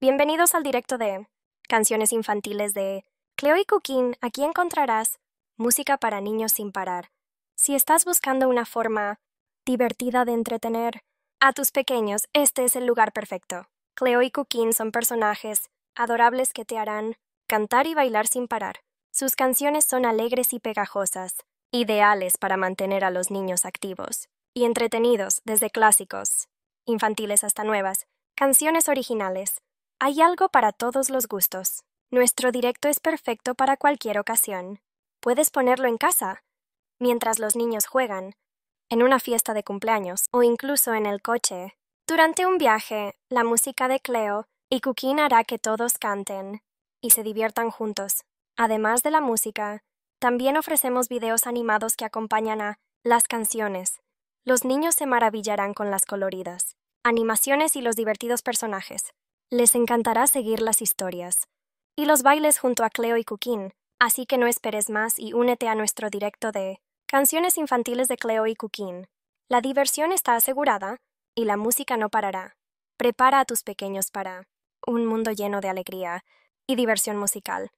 Bienvenidos al directo de Canciones Infantiles de Cleo y Coquín. Aquí encontrarás música para niños sin parar. Si estás buscando una forma divertida de entretener a tus pequeños, este es el lugar perfecto. Cleo y Cookin son personajes adorables que te harán cantar y bailar sin parar. Sus canciones son alegres y pegajosas, ideales para mantener a los niños activos y entretenidos desde clásicos, infantiles hasta nuevas, canciones originales hay algo para todos los gustos. Nuestro directo es perfecto para cualquier ocasión. Puedes ponerlo en casa, mientras los niños juegan, en una fiesta de cumpleaños o incluso en el coche. Durante un viaje, la música de Cleo y Kukin hará que todos canten y se diviertan juntos. Además de la música, también ofrecemos videos animados que acompañan a las canciones. Los niños se maravillarán con las coloridas, animaciones y los divertidos personajes. Les encantará seguir las historias y los bailes junto a Cleo y Cuquín, así que no esperes más y únete a nuestro directo de Canciones infantiles de Cleo y Cuquín. La diversión está asegurada y la música no parará. Prepara a tus pequeños para un mundo lleno de alegría y diversión musical.